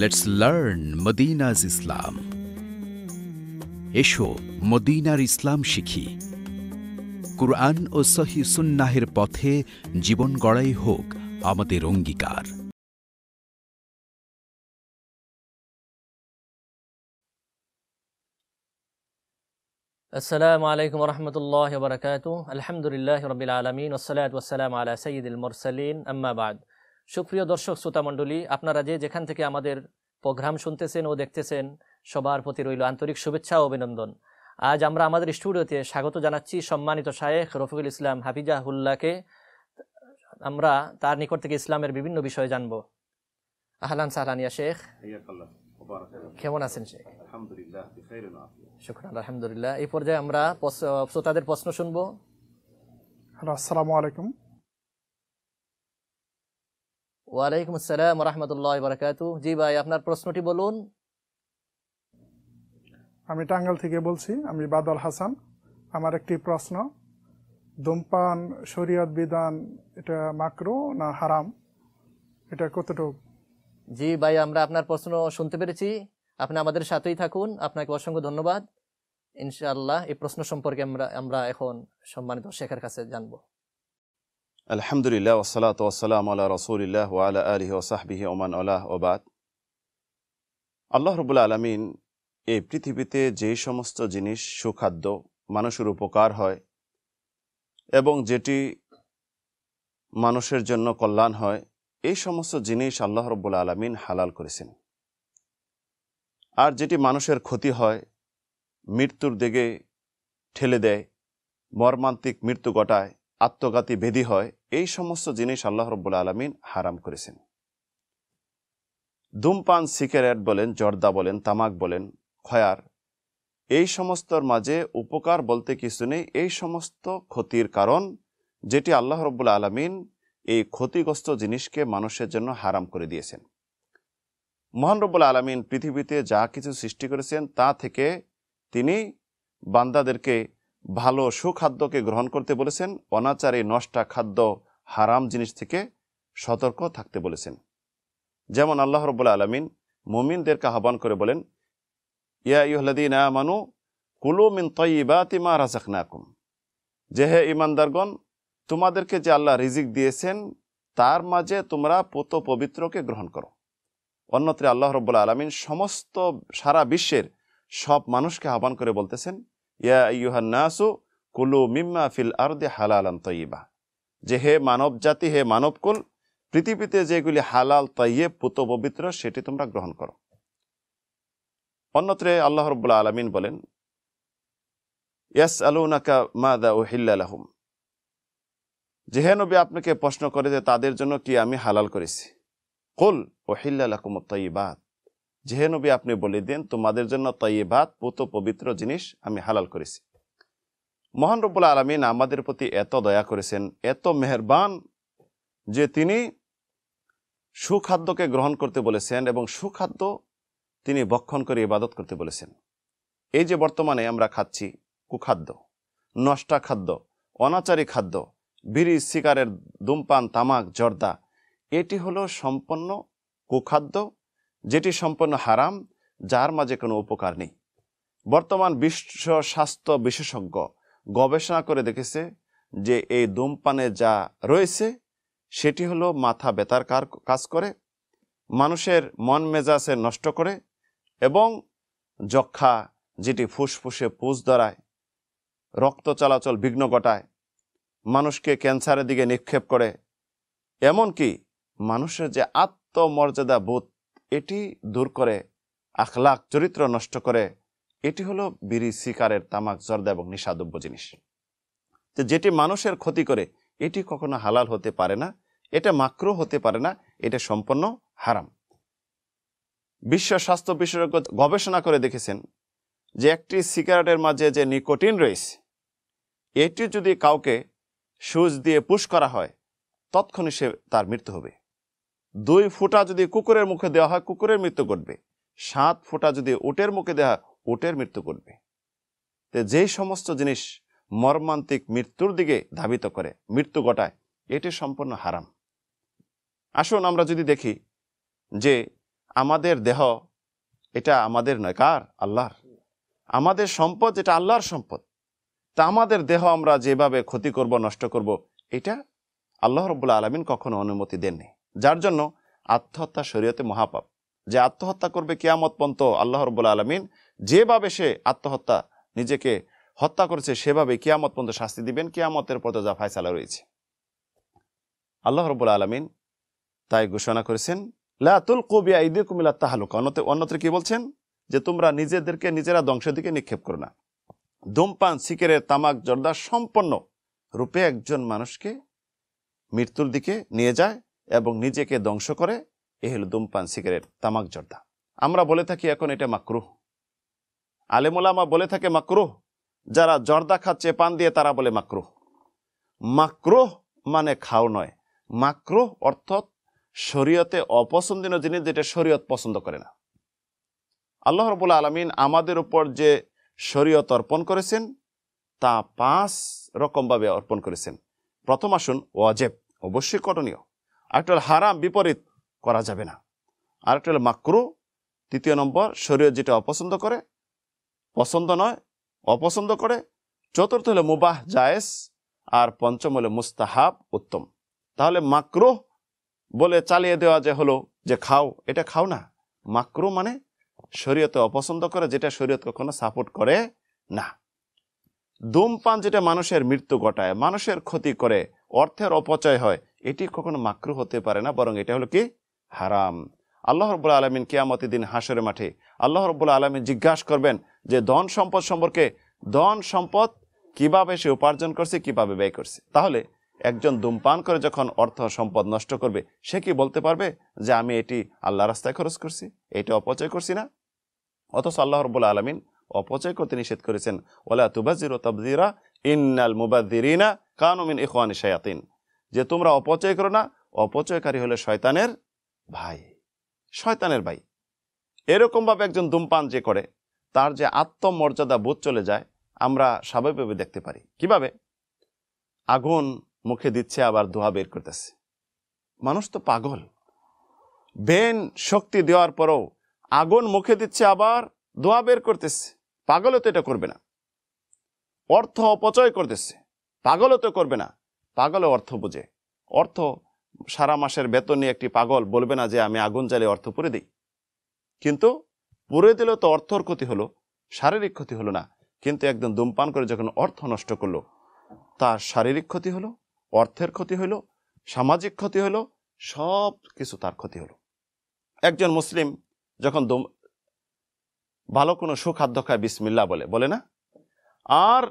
let's learn মদিনাজ ইসলাম এসো মদিনার ইসলাম শিখি কুরআন ও সহি সুন্নাহের পথে জীবন গড়াই হোক আমাদের অঙ্গীকার আসসালামু আলাইকুম রহমতুল্লাহ বরকাত আলহামদুলিল্লাহ রবিল আলমিন ওসালাত ওসালাম আলা সঈদুল মুরসালিন আম্মাবাদ সুপ্রিয় দর্শক শ্রোতামণ্ডলী আপনারা যে যেখান থেকে আমাদের প্রোগ্রাম শুনতেছেন ও দেখতেছেন সবার প্রতি রইল আন্তরিক শুভেচ্ছা ও অভিনন্দন আজ আমরা আমাদের স্টুডিওতে স্বাগত জানাচ্ছি সম্মানিত শায়েখ রফিকুল ইসলাম হাফিজাহুল্লাহকে আমরা তার নিকট থেকে ইসলামের বিভিন্ন বিষয় জানবো আহলান সাহলানিয়া শেখ কেমন আছেন শেখ আলহামদুলিল্লাহ এই পর্যায়ে আমরা শ্রোতাদের প্রশ্ন শুনবো আসসালামু আলাইকুম ওয়ালাইকুম আসসালাম রহমতুল্লাহ বারাকাতু জি ভাই আপনার প্রশ্নটি বলুন আমি টাঙ্গাল থেকে বলছি আমি বাদল হাসান আমার একটি প্রশ্ন ধূমপান শরীয়ত বিধান এটা মাকরু না হারাম এটা কতটুকু জি ভাই আমরা আপনার প্রশ্ন শুনতে পেরেছি আপনি আমাদের সাথেই থাকুন আপনাকে অসংখ্য ধন্যবাদ ইনশাআল্লাহ এই প্রশ্ন সম্পর্কে আমরা আমরা এখন সম্মানিত শেখের কাছে জানবো আলহামদুলিল্লাহ ওসালাত ওসালাম আল্লাহ রসুলিল্লাহ আল্লাহ আলহি সাহবিহি ওমান আল্লাহ ওবাদ আল্লাহ রবুল্লা আলমিন এই পৃথিবীতে যে সমস্ত জিনিস সুখাদ্য মানুষের উপকার হয় এবং যেটি মানুষের জন্য কল্যাণ হয় এই সমস্ত জিনিস আল্লাহ রব্বুল আলমিন হালাল করেছেন আর যেটি মানুষের ক্ষতি হয় মৃত্যুর দিকে ঠেলে দেয় মর্মান্তিক মৃত্যু ঘটায় আত্মঘাতী বেদি হয় এই সমস্ত জিনিস আল্লাহ রব্বুল আলমিন হারাম করেছেন ধূমপান সিগারেট বলেন জর্দা বলেন তামাক বলেন খয়ার এই সমস্তর মাঝে উপকার বলতে কিছু নেই এই সমস্ত ক্ষতির কারণ যেটি আল্লাহ রব্বুল আলমিন এই ক্ষতিগ্রস্ত জিনিসকে মানুষের জন্য হারাম করে দিয়েছেন মহান রব্বুল আলমিন পৃথিবীতে যা কিছু সৃষ্টি করেছেন তা থেকে তিনি বান্দাদেরকে ভালো সুখাদ্যকে গ্রহণ করতে বলেছেন অনাচারে নষ্টা খাদ্য হারাম জিনিস থেকে সতর্ক থাকতে বলেছেন যেমন আল্লাহ রবুল্লা আলমিন মুমিনদেরকে আহ্বান করে বলেন ইয়া ইহলাদিন মানু কুলু মিন তৈবা তিমা রাজাকনাকুম যে হে ইমানদারগণ তোমাদেরকে যে আল্লাহ রিজিক দিয়েছেন তার মাঝে তোমরা পোত পবিত্রকে গ্রহণ করো অন্যত্রে আল্লাহ রব্বুল্লা আলমিন সমস্ত সারা বিশ্বের সব মানুষকে আহ্বান করে বলতেছেন ইয়া কুলু মিম্মা ফিল আর্দে হালালান তৈবা যে হে মানব জাতি হে মানবকুল পৃথিবীতে যেগুলি হালাল তাইয়ে পুত পবিত্র সেটি তোমরা গ্রহণ করো অন্যত্রে আল্লাহ রব্বুল্লা আলমিন বলেন ইয়াস আলু নাকা মা দা ও হিল্লাহম যেহে নবী আপনাকে প্রশ্ন করে যে তাদের জন্য কি আমি হালাল করেছি কুল ও হিল্লাহম তাইবাত যেহে নবী আপনি বলে দিন তোমাদের জন্য ভাত পুত পবিত্র জিনিস আমি হালাল করেছি মহান রব্বুল আলমিন আমাদের প্রতি এত দয়া করেছেন এত মেহরবান যে তিনি সুখাদ্যকে গ্রহণ করতে বলেছেন এবং সুখাদ্য তিনি বক্ষণ করে ইবাদত করতে বলেছেন এই যে বর্তমানে আমরা খাচ্ছি কুখাদ্য নষ্টা খাদ্য অনাচারী খাদ্য বিড়ি সিগারের ধূমপান তামাক জর্দা এটি হলো সম্পন্ন কুখাদ্য যেটি সম্পূর্ণ হারাম যার মাঝে কোনো উপকার নেই বর্তমান বিশ্ব স্বাস্থ্য বিশেষজ্ঞ গবেষণা করে দেখেছে যে এই ধূমপানে যা রয়েছে সেটি হলো মাথা কার কাজ করে মানুষের মন মেজাজে নষ্ট করে এবং যক্ষা যেটি ফুসফুসে পুজ ধরায় রক্ত চলাচল বিঘ্ন ঘটায় মানুষকে ক্যান্সারের দিকে নিক্ষেপ করে এমনকি মানুষের যে আত্মমর্যাদা বোধ এটি দূর করে আখলাখ চরিত্র নষ্ট করে এটি হলো বিড়ি শিকারের তামাক জর্দা এবং নিষাদব্য জিনিস তো যেটি মানুষের ক্ষতি করে এটি কখনো হালাল হতে পারে না এটা মাক্রো হতে পারে না এটা সম্পূর্ণ হারাম বিশ্ব স্বাস্থ্য বিশেষজ্ঞ গবেষণা করে দেখেছেন যে একটি সিগারেটের মাঝে যে নিকোটিন রয়েছে এটি যদি কাউকে সুচ দিয়ে পুশ করা হয় তৎক্ষণে সে তার মৃত্যু হবে দুই ফুটা যদি কুকুরের মুখে দেওয়া হয় কুকুরের মৃত্যু ঘটবে সাত ফুটা যদি ওটের মুখে দেওয়া হয় ওটের মৃত্যু ঘটবে তো যেই সমস্ত জিনিস মর্মান্তিক মৃত্যুর দিকে ধাবিত করে মৃত্যু ঘটায় এটি সম্পূর্ণ হারাম আসুন আমরা যদি দেখি যে আমাদের দেহ এটা আমাদের নয় কার আল্লাহর আমাদের সম্পদ এটা আল্লাহর সম্পদ তা আমাদের দেহ আমরা যেভাবে ক্ষতি করব নষ্ট করব এটা আল্লাহ রব্বুল্লা আলমিন কখনো অনুমতি দেননি যার জন্য আত্মহত্যা শরীয়তে মহাপাপ যে আত্মহত্যা করবে কেয়ামত পন্ত আল্লাহ রবুল্লা আলমিন যেভাবে সে আত্মহত্যা নিজেকে হত্যা করেছে সেভাবে কেয়ামত পন্ত শাস্তি দিবেন কেয়ামতের পর যা ফায়সালা রয়েছে আল্লাহ রবুল্লা আলমিন তাই ঘোষণা করেছেন লাতুল কবিয়া ঈদে কুমিল্লা তাহালুকা অন্যতে অন্যত্র কি বলছেন যে তোমরা নিজেদেরকে নিজেরা ধ্বংসের দিকে নিক্ষেপ করো না ধূমপান সিকেরের তামাক জর্দা সম্পন্ন রূপে একজন মানুষকে মৃত্যুর দিকে নিয়ে যায় এবং নিজেকে ধ্বংস করে এ হলো ধূমপান সিগারেট তামাক জর্দা আমরা বলে থাকি এখন এটা মাকরুহ আলেমুলামা বলে থাকে মাকরুহ যারা জর্দা খাচ্ছে পান দিয়ে তারা বলে মাকরুহ মাকরুহ মানে খাও নয় মাকরুহ অর্থাৎ শরীয়তে অপছন্দনীয় জিনিস যেটা শরীয়ত পছন্দ করে না আল্লাহ রবুল্লা আলমিন আমাদের উপর যে শরীয়ত অর্পণ করেছেন তা পাঁচ রকমভাবে অর্পণ করেছেন প্রথম আসুন ওয়াজেব অবশ্যই করণীয় আরেকটা হল হারাম বিপরীত করা যাবে না আরেকটা হল মাকরু তৃতীয় নম্বর শরীর যেটা অপছন্দ করে পছন্দ নয় অপছন্দ করে চতুর্থ হলো মুবাহ জায়েস আর পঞ্চম হলো মুস্তাহাব উত্তম তাহলে মাক্রু বলে চালিয়ে দেওয়া যে হলো যে খাও এটা খাও না মাকরু মানে শরীয়তে অপছন্দ করে যেটা শরীয়ত কখনো সাপোর্ট করে না ধূমপান যেটা মানুষের মৃত্যু ঘটায় মানুষের ক্ষতি করে অর্থের অপচয় হয় এটি কখনো মাকরু হতে পারে না বরং এটা হলো কি হারাম আল্লাহ রব্বুল আলমিন কেয়ামতি দিন হাসরে মাঠে আল্লাহ রব্বুল আলমিন জিজ্ঞাসা করবেন যে ধন সম্পদ সম্পর্কে ধন সম্পদ কিভাবে সে উপার্জন করছে কিভাবে ব্যয় করছে তাহলে একজন ধূমপান করে যখন অর্থ সম্পদ নষ্ট করবে সে কি বলতে পারবে যে আমি এটি আল্লাহ রাস্তায় খরচ করছি এটা অপচয় করছি না অথচ আল্লাহ রব্বুল আলমিন অপচয় করতে নিষেধ করেছেন ওলা তুবাজির ও তাবজিরা ইন্নাল মুবাদিরা কানুমিন ইখওয়ানি শায়াতিন যে তোমরা অপচয় করো না অপচয়কারী হলে শয়তানের ভাই শয়তানের ভাই এরকমভাবে একজন ধূমপান যে করে তার যে আত্মমর্যাদা বোধ চলে যায় আমরা স্বাভাবিকভাবে দেখতে পারি কিভাবে আগুন মুখে দিচ্ছে আবার ধোয়া বের করতেছে মানুষ তো পাগল বেন শক্তি দেওয়ার পরও আগুন মুখে দিচ্ছে আবার ধোয়া বের করতেছে পাগলও তো এটা করবে না অর্থ অপচয় করতেছে পাগলও তো করবে না পাগলে অর্থ বোঝে অর্থ সারা মাসের বেতন নিয়ে একটি পাগল বলবে না যে আমি আগুন জ্বালে অর্থ পুড়ে দিই কিন্তু পুড়ে দিলেও তো অর্থর ক্ষতি হলো শারীরিক ক্ষতি হলো না কিন্তু একদম ধূমপান করে যখন অর্থ নষ্ট করলো তার শারীরিক ক্ষতি হলো অর্থের ক্ষতি হলো সামাজিক ক্ষতি হলো সব কিছু তার ক্ষতি হলো একজন মুসলিম যখন ভালো কোনো সুখাদ্য খায় বিসমিল্লা বলে বলে না আর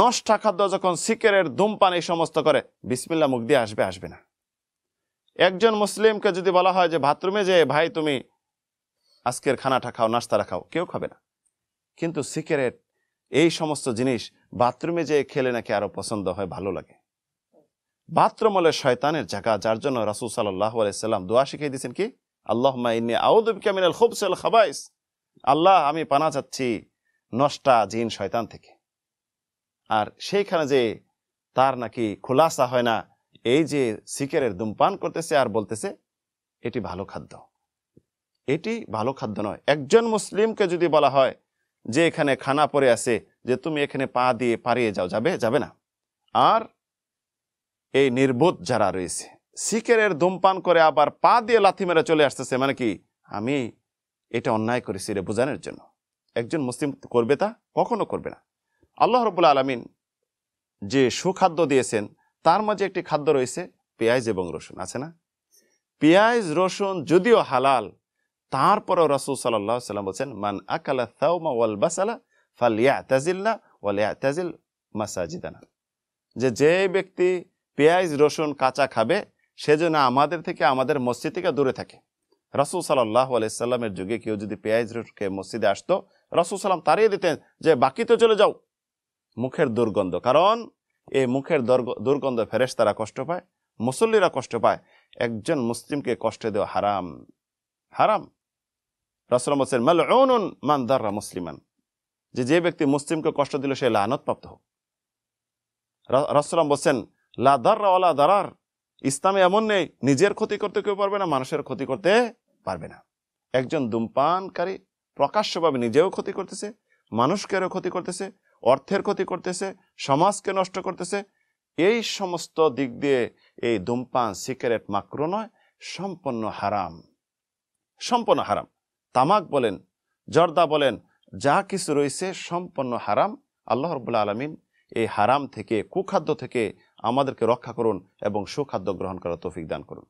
নষ্টা খাদ্য যখন সিকেরের ধূমপান এই সমস্ত করে বিসমিল্লা মুখ দিয়ে আসবে আসবে না একজন মুসলিমকে যদি বলা হয় যে বাথরুমে যে ভাই তুমি আজকের খানাটা খাও নাস্তাটা খাও কেউ খাবে না কিন্তু সিকেরের এই সমস্ত জিনিস বাথরুমে যেয়ে খেলে নাকি আরও পছন্দ হয় ভালো লাগে বাথরুম হলে শয়তানের জায়গা যার জন্য রাসুল সাল্লাহ আলাইসাল্লাম দোয়া শিখিয়ে দিয়েছেন কি আল্লাহ মাইনি আউদুবিকা মিনাল খুবসেল খাবাইস আল্লাহ আমি পানা যাচ্ছি নষ্টা জিন শয়তান থেকে আর সেইখানে যে তার নাকি খোলাসা হয় না এই যে সিকারের দুমপান করতেছে আর বলতেছে এটি ভালো খাদ্য এটি ভালো খাদ্য নয় একজন মুসলিমকে যদি বলা হয় যে এখানে খানা পরে আছে যে তুমি এখানে পা দিয়ে পারিয়ে যাও যাবে যাবে না আর এই নির্বোধ যারা রয়েছে সিকারের ধূমপান করে আবার পা দিয়ে লাথি মেরে চলে আসতেছে মানে কি আমি এটা অন্যায় করেছি রে বোঝানোর জন্য একজন মুসলিম করবে তা কখনো করবে না আল্লাহ রবুল আলমিন যে সুখাদ্য দিয়েছেন তার মাঝে একটি খাদ্য রয়েছে পেঁয়াজ এবং রসুন আছে না পেঁয়াজ রসুন যদিও হালাল তারপরও রসুল সাল্লাহ সাল্লাম বলছেন মান আকালা থাউমা ওয়াল বাসালা ফাল তাজিল্লা ওয়াল তাজিল মাসাজিদানা যে যে ব্যক্তি পেঁয়াজ রসুন কাঁচা খাবে সেজন্য আমাদের থেকে আমাদের মসজিদ থেকে দূরে থাকে রসুল সাল্লাহ আলাইসাল্লামের যুগে কেউ যদি পেঁয়াজ রসুন খেয়ে মসজিদে আসতো রসুল সাল্লাম তাড়িয়ে দিতেন যে বাকি তো চলে যাও মুখের দুর্গন্ধ কারণ এই মুখের দুর্গন্ধ ফেরেস তারা কষ্ট পায় মুসল্লিরা কষ্ট পায় একজন মুসলিমকে কষ্ট দেওয়া হারাম হারাম রসলমসের মাল অনুন মান দাররা মুসলিমান যে যে ব্যক্তি মুসলিমকে কষ্ট দিল সে লানতপ্রাপ্ত হোক রসলাম বলছেন লা দাররা ওলা দারার ইসলামে এমন নেই নিজের ক্ষতি করতে কেউ পারবে না মানুষের ক্ষতি করতে পারবে না একজন ধূমপানকারী প্রকাশ্যভাবে নিজেও ক্ষতি করতেছে মানুষকেও ক্ষতি করতেছে অর্থের ক্ষতি করতেছে সমাজকে নষ্ট করতেছে এই সমস্ত দিক দিয়ে এই ধূমপান সিগারেট মাকড় নয় সম্পন্ন হারাম সম্পন্ন হারাম তামাক বলেন জর্দা বলেন যা কিছু রয়েছে সম্পন্ন হারাম আল্লাহ রবুল্লা আলমিন এই হারাম থেকে কুখাদ্য থেকে আমাদেরকে রক্ষা করুন এবং সুখাদ্য গ্রহণ করার তৌফিক দান করুন